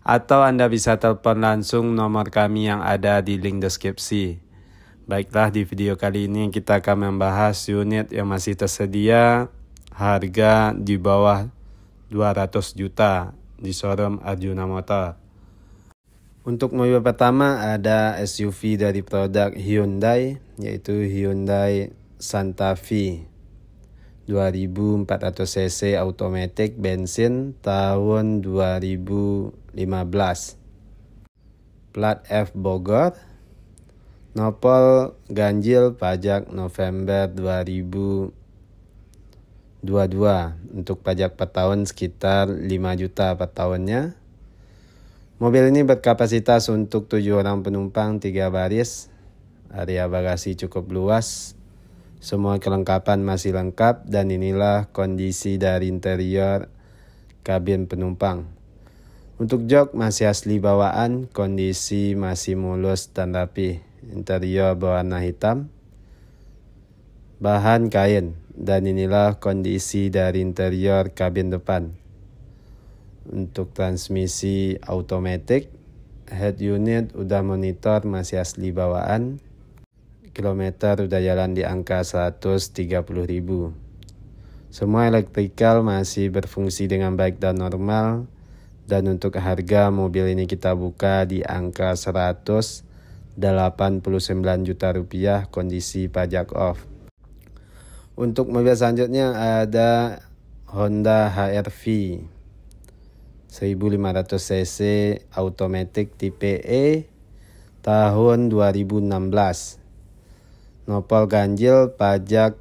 atau Anda bisa telepon langsung nomor kami yang ada di link deskripsi. Baiklah, di video kali ini kita akan membahas unit yang masih tersedia harga di bawah 200 juta di showroom Arjuna Motor. Untuk mobil pertama ada SUV dari produk Hyundai yaitu Hyundai Santa Fe 2400 cc automatic bensin tahun 2000 15. Plat F Bogor Nopol ganjil pajak November 2022 untuk pajak per tahun sekitar 5 juta per tahunnya. Mobil ini berkapasitas untuk 7 orang penumpang 3 baris. Area bagasi cukup luas. Semua kelengkapan masih lengkap dan inilah kondisi dari interior kabin penumpang. Untuk jok masih asli bawaan, kondisi masih mulus dan rapi. Interior berwarna hitam. Bahan kain dan inilah kondisi dari interior kabin depan. Untuk transmisi automatic, head unit udah monitor masih asli bawaan. Kilometer udah jalan di angka 130.000. Semua elektrikal masih berfungsi dengan baik dan normal dan untuk harga mobil ini kita buka di angka 189 juta rupiah kondisi pajak off. Untuk mobil selanjutnya ada Honda HR-V 1500 cc automatic tipe E tahun 2016. Nopol ganjil pajak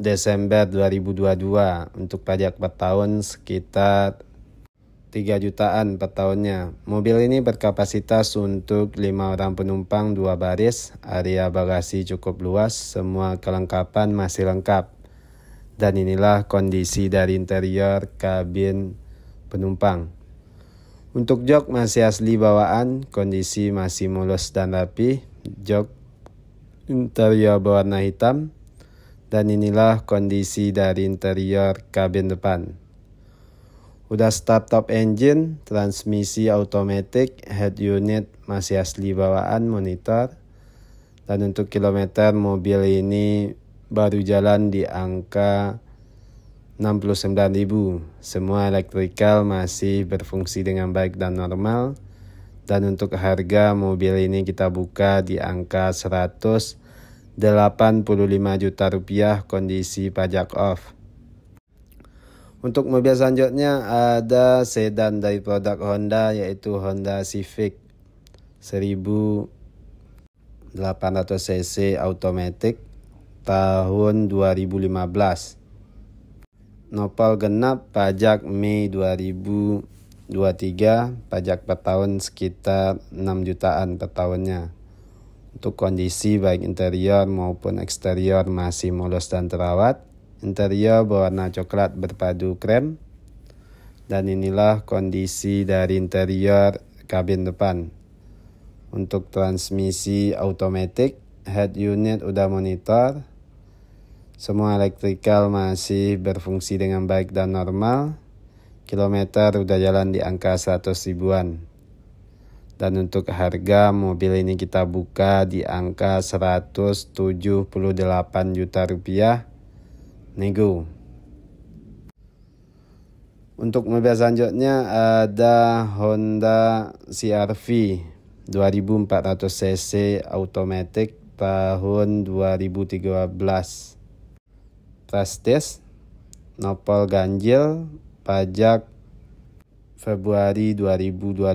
Desember 2022 untuk pajak per tahun sekitar 3 jutaan per tahunnya. Mobil ini berkapasitas untuk 5 orang penumpang 2 baris, area bagasi cukup luas, semua kelengkapan masih lengkap. Dan inilah kondisi dari interior kabin penumpang. Untuk jok masih asli bawaan, kondisi masih mulus dan rapi. Jok interior berwarna hitam. Dan inilah kondisi dari interior kabin depan. Udah start top engine, transmisi automatic, head unit masih asli bawaan monitor. Dan untuk kilometer mobil ini baru jalan di angka 69.000. Semua elektrikal masih berfungsi dengan baik dan normal. Dan untuk harga mobil ini kita buka di angka 185 juta rupiah kondisi pajak off. Untuk mobil selanjutnya ada sedan dari produk Honda yaitu Honda Civic 1800 cc automatic tahun 2015. Nopal genap pajak Mei 2023, pajak per tahun sekitar 6 jutaan per tahunnya. Untuk kondisi baik interior maupun eksterior masih mulus dan terawat Interior berwarna coklat berpadu krem. Dan inilah kondisi dari interior kabin depan. Untuk transmisi automatic, head unit udah monitor. Semua elektrikal masih berfungsi dengan baik dan normal. Kilometer udah jalan di angka 100 ribuan. Dan untuk harga mobil ini kita buka di angka 178 juta rupiah nego. Untuk mobil selanjutnya ada Honda CRV v 2400 cc automatic tahun 2013. Prestige, nopol ganjil, pajak Februari 2025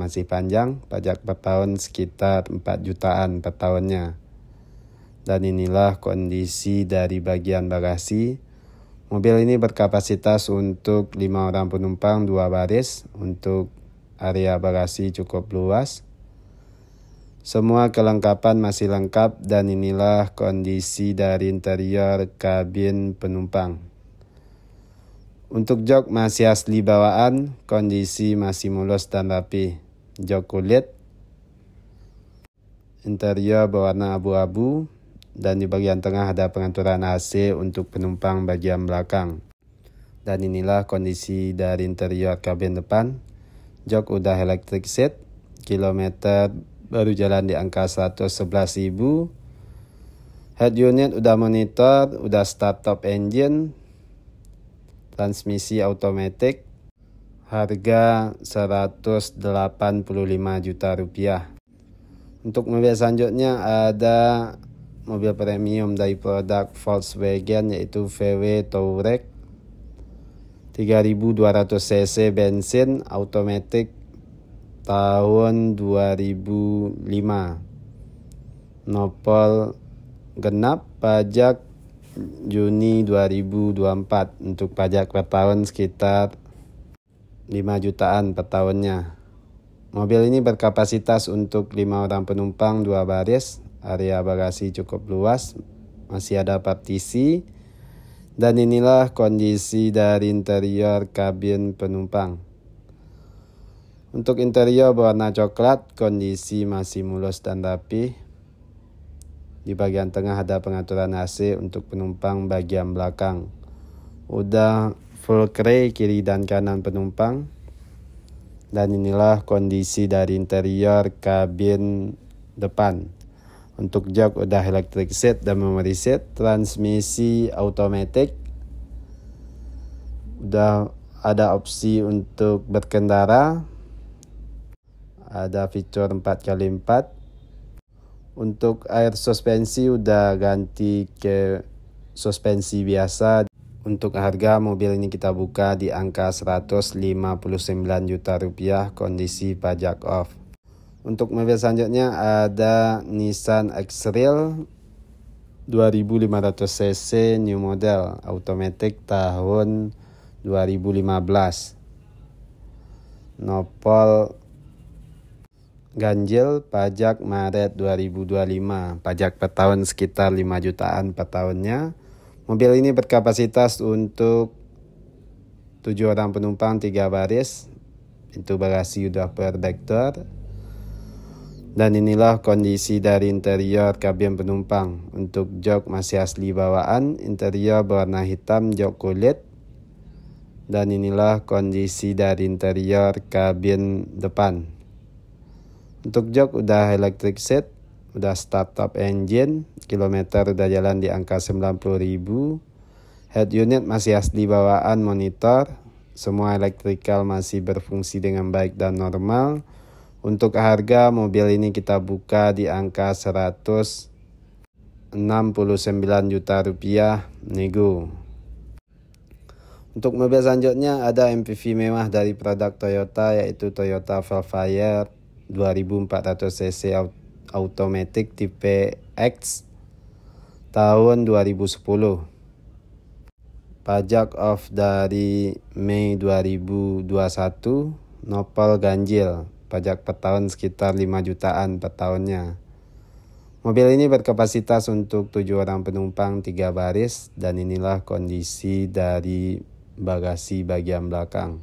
masih panjang, pajak per tahun sekitar 4 jutaan per tahunnya. Dan inilah kondisi dari bagian bagasi. Mobil ini berkapasitas untuk 5 orang penumpang 2 baris untuk area bagasi cukup luas. Semua kelengkapan masih lengkap dan inilah kondisi dari interior kabin penumpang. Untuk jok masih asli bawaan, kondisi masih mulus dan rapi. Jok kulit, interior berwarna abu-abu, dan di bagian tengah ada pengaturan AC untuk penumpang bagian belakang. Dan inilah kondisi dari interior kabin depan. Jok udah electric seat, kilometer baru jalan di angka 111.000. Head unit udah monitor, udah start top engine, transmisi automatic, harga 185 juta rupiah. Untuk mobil selanjutnya ada mobil premium dari produk Volkswagen yaitu VW Touareg 3200 cc bensin automatic tahun 2005 nopol genap pajak Juni 2024 untuk pajak per tahun sekitar 5 jutaan per tahunnya. Mobil ini berkapasitas untuk 5 orang penumpang 2 baris Area bagasi cukup luas, masih ada partisi. Dan inilah kondisi dari interior kabin penumpang. Untuk interior berwarna coklat, kondisi masih mulus dan rapi. Di bagian tengah ada pengaturan AC untuk penumpang bagian belakang. Udah full grey kiri dan kanan penumpang. Dan inilah kondisi dari interior kabin depan. Untuk jok udah electric set dan memory set, transmisi automatic. Udah ada opsi untuk berkendara. Ada fitur 4x4. Untuk air suspensi udah ganti ke suspensi biasa untuk harga mobil ini kita buka di angka 159 juta rupiah kondisi pajak off. Untuk mobil selanjutnya ada Nissan X-Trail 2500 cc new model automatic tahun 2015. Nopol ganjil pajak Maret 2025. Pajak per tahun sekitar 5 jutaan per tahunnya. Mobil ini berkapasitas untuk 7 orang penumpang 3 baris. Pintu bagasi sudah per vektor dan inilah kondisi dari interior kabin penumpang. Untuk jok masih asli bawaan, interior berwarna hitam jok kulit. Dan inilah kondisi dari interior kabin depan. Untuk jok udah electric seat, udah start top engine, kilometer udah jalan di angka 90.000. Head unit masih asli bawaan monitor, semua electrical masih berfungsi dengan baik dan normal untuk harga mobil ini kita buka di angka 169 juta rupiah nego. Untuk mobil selanjutnya ada MPV mewah dari produk Toyota yaitu Toyota Velfire 2400cc automatic tipe X tahun 2010. Pajak off dari Mei 2021, nopal ganjil pajak per tahun sekitar 5 jutaan per tahunnya. Mobil ini berkapasitas untuk tujuh orang penumpang tiga baris dan inilah kondisi dari bagasi bagian belakang.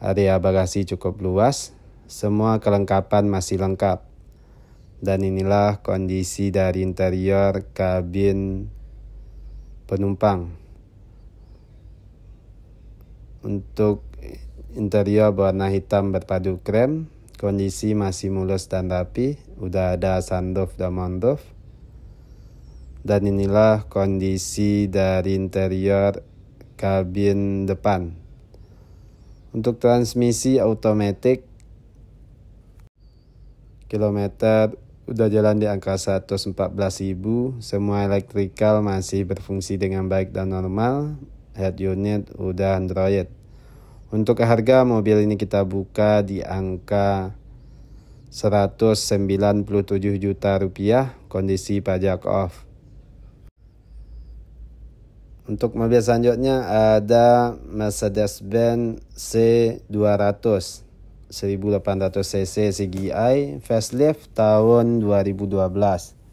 Area bagasi cukup luas, semua kelengkapan masih lengkap. Dan inilah kondisi dari interior kabin penumpang. Untuk Interior berwarna hitam berpadu krem, kondisi masih mulus dan rapi, udah ada sunroof dan moonroof. Dan inilah kondisi dari interior kabin depan. Untuk transmisi otomatis kilometer udah jalan di angka 114.000, semua elektrikal masih berfungsi dengan baik dan normal, head unit udah Android. Untuk harga mobil ini kita buka di angka 197 juta rupiah kondisi pajak off. Untuk mobil selanjutnya ada Mercedes-Benz C200 1800cc CGI facelift tahun 2012.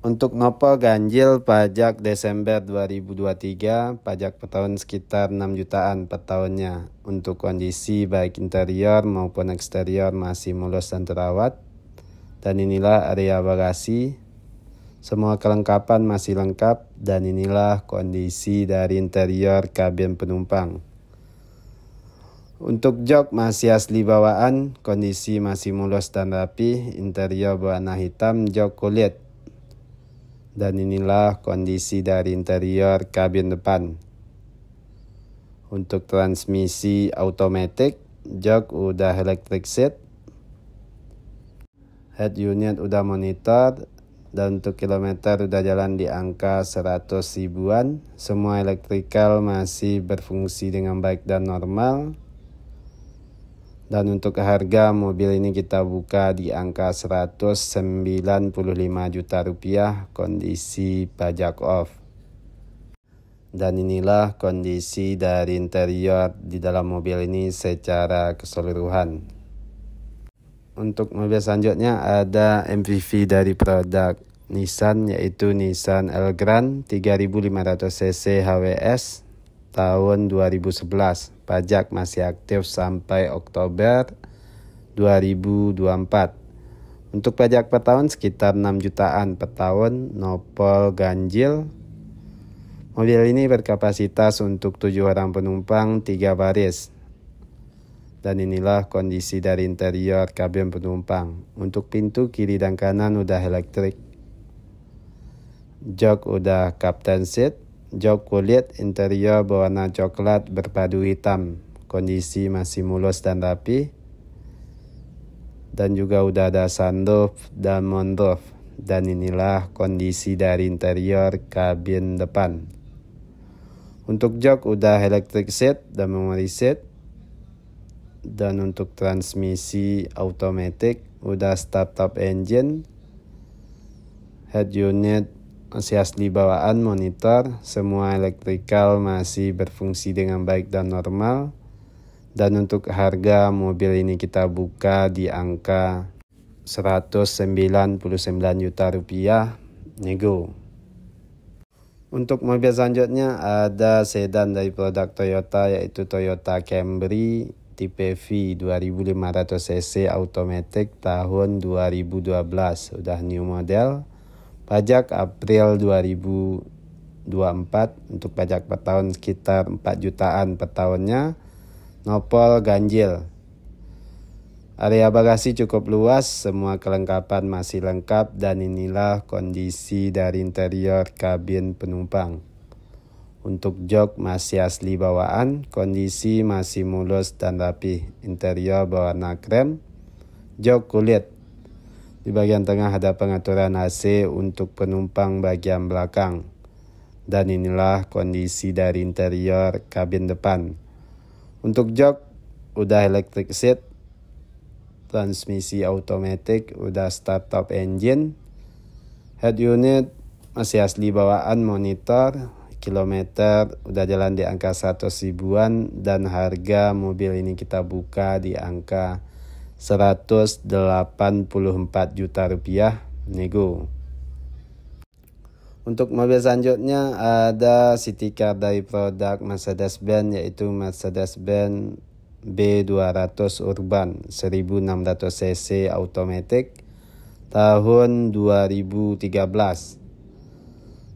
Untuk nopo ganjil pajak Desember 2023, pajak per tahun sekitar 6 jutaan per tahunnya. Untuk kondisi baik interior maupun eksterior masih mulus dan terawat. Dan inilah area bagasi. Semua kelengkapan masih lengkap dan inilah kondisi dari interior kabin penumpang. Untuk jok masih asli bawaan, kondisi masih mulus dan rapi, interior berwarna hitam, jok kulit dan inilah kondisi dari interior kabin depan. Untuk transmisi automatic, jok udah electric seat. Head unit udah monitor, dan untuk kilometer udah jalan di angka 100 ribuan. Semua elektrikal masih berfungsi dengan baik dan normal dan untuk harga mobil ini kita buka di angka 195 juta rupiah kondisi pajak off dan inilah kondisi dari interior di dalam mobil ini secara keseluruhan untuk mobil selanjutnya ada MPV dari produk Nissan yaitu Nissan Elgrand 3500cc HWS tahun 2011. Pajak masih aktif sampai Oktober 2024. Untuk pajak per tahun sekitar 6 jutaan per tahun, nopol ganjil. Mobil ini berkapasitas untuk 7 orang penumpang, 3 baris. Dan inilah kondisi dari interior kabin penumpang. Untuk pintu kiri dan kanan udah elektrik. Jok udah captain seat, Jok kulit interior berwarna coklat berpadu hitam. Kondisi masih mulus dan rapi. Dan juga udah ada sunroof dan moonroof. Dan inilah kondisi dari interior kabin depan. Untuk jok udah electric seat dan memory seat. Dan untuk transmisi automatic udah startup engine head unit masih asli bawaan monitor, semua elektrikal masih berfungsi dengan baik dan normal. Dan untuk harga mobil ini kita buka di angka 199 juta rupiah nego. Untuk mobil selanjutnya ada sedan dari produk Toyota yaitu Toyota Camry tipe V 2500 cc automatic tahun 2012 sudah new model Pajak April 2024 untuk pajak per tahun sekitar 4 jutaan per tahunnya. Nopol ganjil. Area bagasi cukup luas, semua kelengkapan masih lengkap dan inilah kondisi dari interior kabin penumpang. Untuk jok masih asli bawaan, kondisi masih mulus dan rapi. Interior berwarna krem, jok kulit di bagian tengah ada pengaturan AC untuk penumpang bagian belakang. Dan inilah kondisi dari interior kabin depan. Untuk jok, udah electric seat, transmisi automatic, udah start top engine, head unit masih asli bawaan monitor, kilometer udah jalan di angka 100 ribuan dan harga mobil ini kita buka di angka 184 juta rupiah nego. Untuk mobil selanjutnya ada city car dari produk Mercedes-Benz yaitu Mercedes-Benz B200 Urban 1600 cc automatic tahun 2013.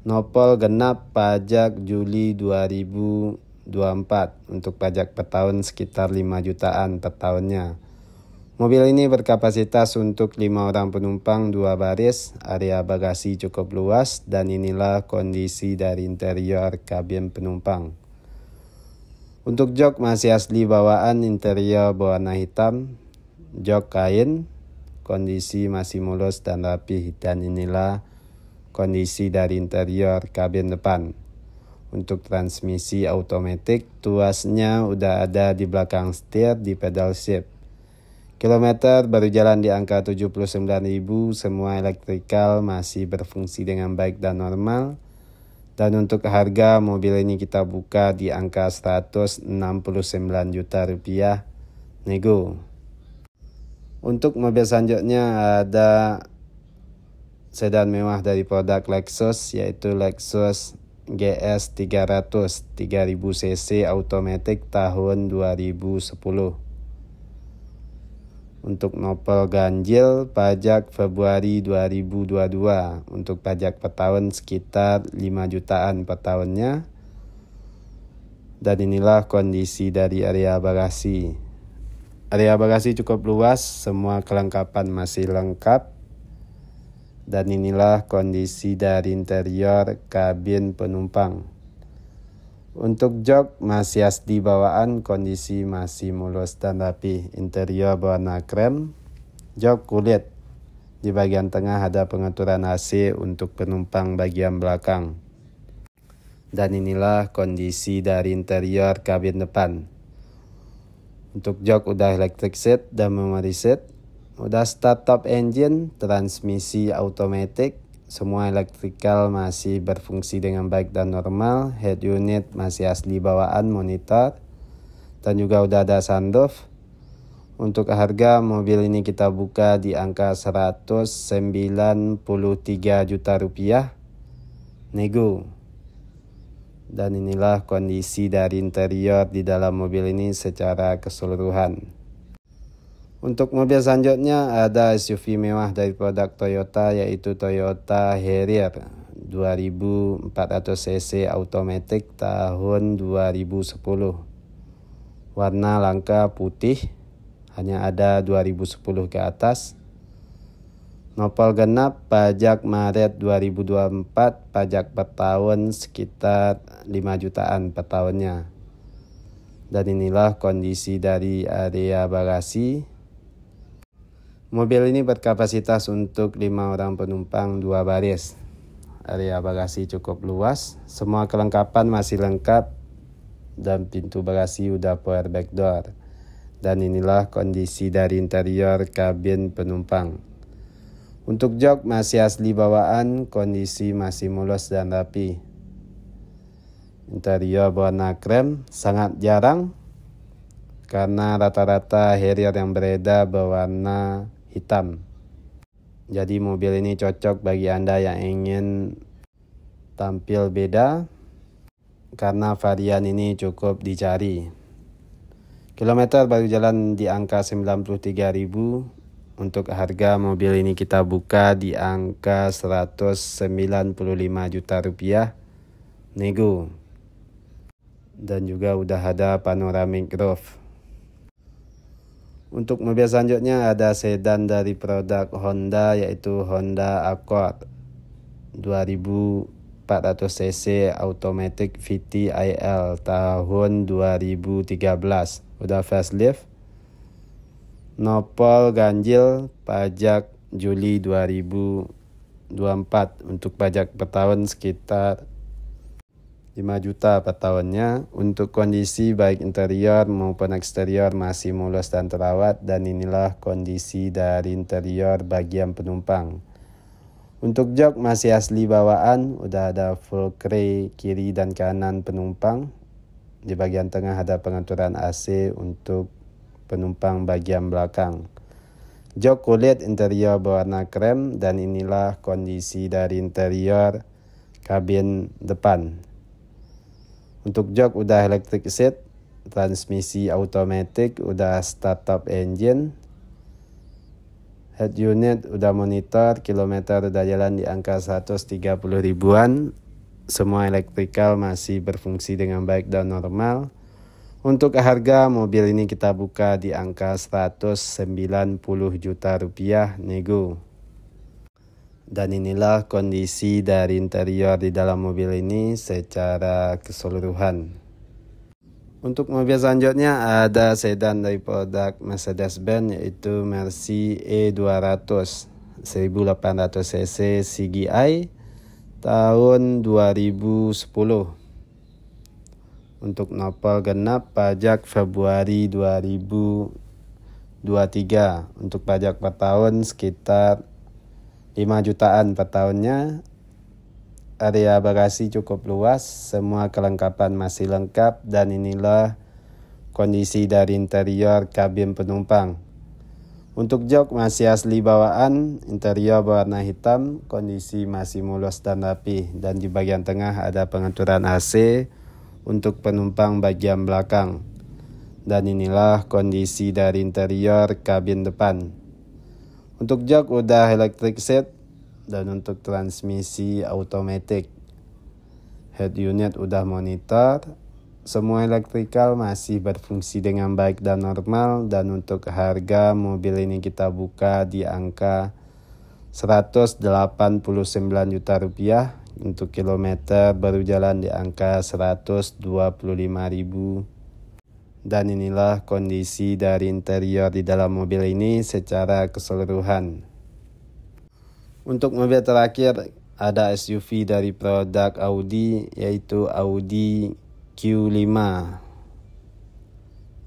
Nopol genap pajak Juli 2024 untuk pajak per tahun sekitar 5 jutaan per tahunnya. Mobil ini berkapasitas untuk lima orang penumpang dua baris, area bagasi cukup luas, dan inilah kondisi dari interior kabin penumpang. Untuk jok masih asli bawaan interior berwarna hitam, jok kain, kondisi masih mulus dan rapi, dan inilah kondisi dari interior kabin depan. Untuk transmisi automatic, tuasnya udah ada di belakang setir di pedal shift. Kilometer baru jalan di angka 79.000, semua elektrikal masih berfungsi dengan baik dan normal. Dan untuk harga mobil ini kita buka di angka 169 juta rupiah nego. Untuk mobil selanjutnya ada sedan mewah dari produk Lexus yaitu Lexus GS 300 3000 cc automatic tahun 2010 untuk nopel ganjil pajak Februari 2022 untuk pajak per tahun sekitar 5 jutaan per tahunnya dan inilah kondisi dari area bagasi area bagasi cukup luas semua kelengkapan masih lengkap dan inilah kondisi dari interior kabin penumpang untuk jok masih asli bawaan kondisi masih mulus dan rapi. Interior berwarna krem. Jok kulit. Di bagian tengah ada pengaturan AC untuk penumpang bagian belakang. Dan inilah kondisi dari interior kabin depan. Untuk jok udah electric seat dan memory seat. Udah start top engine, transmisi automatic, semua elektrikal masih berfungsi dengan baik dan normal. Head unit masih asli bawaan monitor. Dan juga udah ada sunroof. Untuk harga mobil ini kita buka di angka 193 juta rupiah. Nego. Dan inilah kondisi dari interior di dalam mobil ini secara keseluruhan. Untuk mobil selanjutnya ada SUV mewah dari produk Toyota yaitu Toyota Harrier 2400 cc automatic tahun 2010. Warna langka putih hanya ada 2010 ke atas. Nopol genap pajak Maret 2024 pajak per tahun sekitar 5 jutaan per tahunnya. Dan inilah kondisi dari area bagasi Mobil ini berkapasitas untuk 5 orang penumpang 2 baris. Area bagasi cukup luas, semua kelengkapan masih lengkap dan pintu bagasi udah power back door. Dan inilah kondisi dari interior kabin penumpang. Untuk jok masih asli bawaan, kondisi masih mulus dan rapi. Interior warna krem sangat jarang karena rata-rata Harrier yang beredar berwarna hitam. Jadi mobil ini cocok bagi Anda yang ingin tampil beda karena varian ini cukup dicari. Kilometer baru jalan di angka 93.000 untuk harga mobil ini kita buka di angka 195 juta rupiah nego dan juga udah ada panoramic roof untuk mobil selanjutnya ada sedan dari produk Honda yaitu Honda Accord 2400 cc automatic VTIL tahun 2013 udah lift nopol ganjil pajak Juli 2024 untuk pajak per tahun sekitar 5 juta per tahunnya untuk kondisi baik interior maupun eksterior masih mulus dan terawat dan inilah kondisi dari interior bagian penumpang. Untuk jok masih asli bawaan, udah ada full tray kiri dan kanan penumpang. Di bagian tengah ada pengaturan AC untuk penumpang bagian belakang. Jok kulit interior berwarna krem dan inilah kondisi dari interior kabin depan. Untuk jok udah electric seat, transmisi automatic, udah startup engine, head unit udah monitor, kilometer udah jalan di angka 130 ribuan, semua elektrikal masih berfungsi dengan baik dan normal. Untuk harga mobil ini kita buka di angka 190 juta rupiah nego. Dan inilah kondisi dari interior di dalam mobil ini secara keseluruhan. Untuk mobil selanjutnya ada sedan dari produk Mercedes-Benz yaitu Mercy E200 1800 cc CGI tahun 2010. Untuk nopol genap pajak Februari 2023. Untuk pajak per tahun sekitar 5 jutaan per tahunnya. Area bagasi cukup luas, semua kelengkapan masih lengkap dan inilah kondisi dari interior kabin penumpang. Untuk jok masih asli bawaan, interior berwarna hitam, kondisi masih mulus dan rapi, dan di bagian tengah ada pengaturan AC untuk penumpang bagian belakang. Dan inilah kondisi dari interior kabin depan. Untuk jok udah electric set dan untuk transmisi automatic. Head unit udah monitor. Semua elektrikal masih berfungsi dengan baik dan normal dan untuk harga mobil ini kita buka di angka 189 juta rupiah untuk kilometer baru jalan di angka 125 ribu dan inilah kondisi dari interior di dalam mobil ini secara keseluruhan. Untuk mobil terakhir ada SUV dari produk Audi yaitu Audi Q5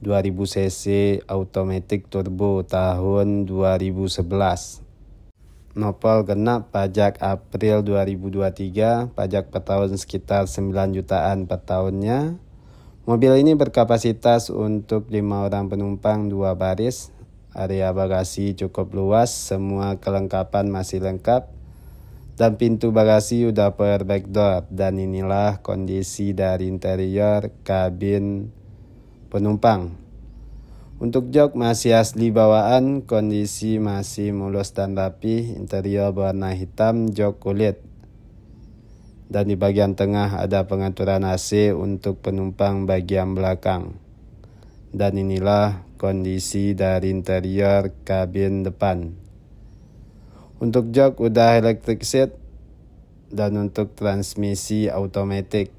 2000cc automatic turbo tahun 2011 nopol genap pajak April 2023, pajak per tahun sekitar 9 jutaan per tahunnya. Mobil ini berkapasitas untuk 5 orang penumpang dua baris. Area bagasi cukup luas, semua kelengkapan masih lengkap. Dan pintu bagasi udah power back door. Dan inilah kondisi dari interior kabin penumpang. Untuk jok masih asli bawaan, kondisi masih mulus dan rapi, interior berwarna hitam, jok kulit dan di bagian tengah ada pengaturan AC untuk penumpang bagian belakang. Dan inilah kondisi dari interior kabin depan. Untuk jok udah electric seat dan untuk transmisi automatic.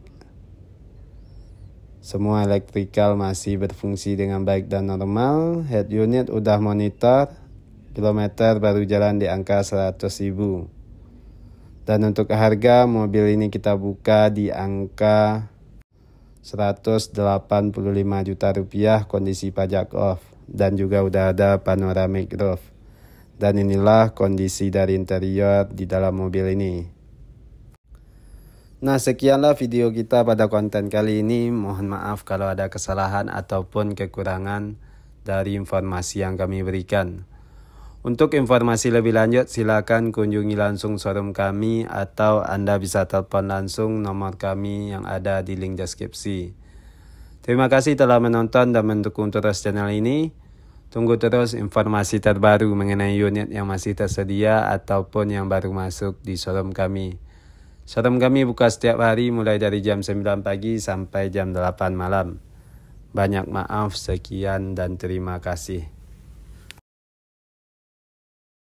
Semua elektrikal masih berfungsi dengan baik dan normal. Head unit udah monitor. Kilometer baru jalan di angka 100 ribu. Dan untuk harga mobil ini kita buka di angka 185 juta rupiah kondisi pajak off dan juga udah ada panoramic roof. Dan inilah kondisi dari interior di dalam mobil ini. Nah sekianlah video kita pada konten kali ini. Mohon maaf kalau ada kesalahan ataupun kekurangan dari informasi yang kami berikan. Untuk informasi lebih lanjut silakan kunjungi langsung showroom kami atau Anda bisa telepon langsung nomor kami yang ada di link deskripsi. Terima kasih telah menonton dan mendukung terus channel ini. Tunggu terus informasi terbaru mengenai unit yang masih tersedia ataupun yang baru masuk di showroom kami. Showroom kami buka setiap hari mulai dari jam 9 pagi sampai jam 8 malam. Banyak maaf, sekian dan terima kasih.